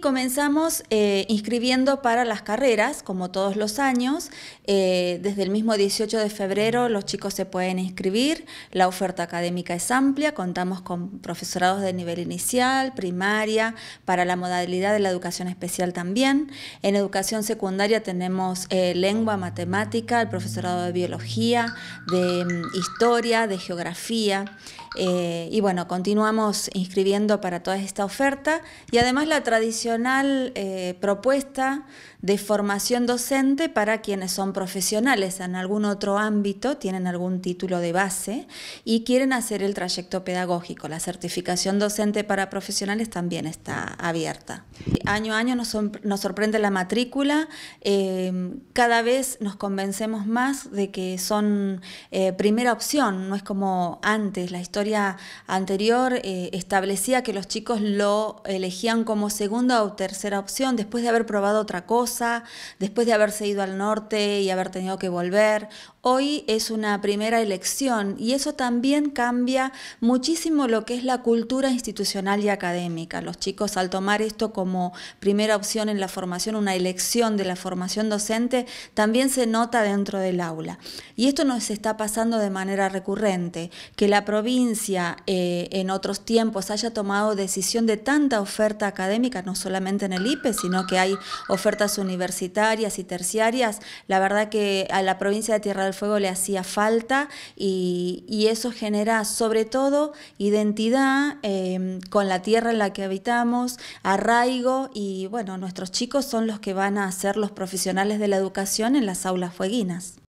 Comenzamos eh, inscribiendo para las carreras, como todos los años. Eh, desde el mismo 18 de febrero los chicos se pueden inscribir. La oferta académica es amplia. Contamos con profesorados de nivel inicial, primaria, para la modalidad de la educación especial también. En educación secundaria tenemos eh, lengua, matemática, el profesorado de biología, de mm, historia, de geografía. Eh, y bueno, continuamos inscribiendo para toda esta oferta y además la tradicional eh, propuesta de formación docente para quienes son profesionales en algún otro ámbito, tienen algún título de base y quieren hacer el trayecto pedagógico. La certificación docente para profesionales también está abierta. Año a año nos, sorprende la matrícula, em, cada vez nos convencemos más de que son eh, primera opción, no es como antes la historia historia anterior eh, establecía que los chicos lo elegían como segunda o tercera opción después de haber probado otra cosa, después de haberse ido al norte y haber tenido que volver. Hoy es una primera elección y eso también cambia muchísimo lo que es la cultura institucional y académica. Los chicos al tomar esto como primera opción en la formación, una elección de la formación docente, también se nota dentro del aula. Y esto nos está pasando de manera recurrente, que la provincia eh, en otros tiempos haya tomado decisión de tanta oferta académica, no solamente en el IPE, sino que hay ofertas universitarias y terciarias, la verdad que a la provincia de Tierra del Fuego le hacía falta y, eso genera sobre todo identidad em, con la tierra en la que habitamos, arraigo y bueno, nuestros chicos son los que van a ser los profesionales de la educación en las aulas fueguinas.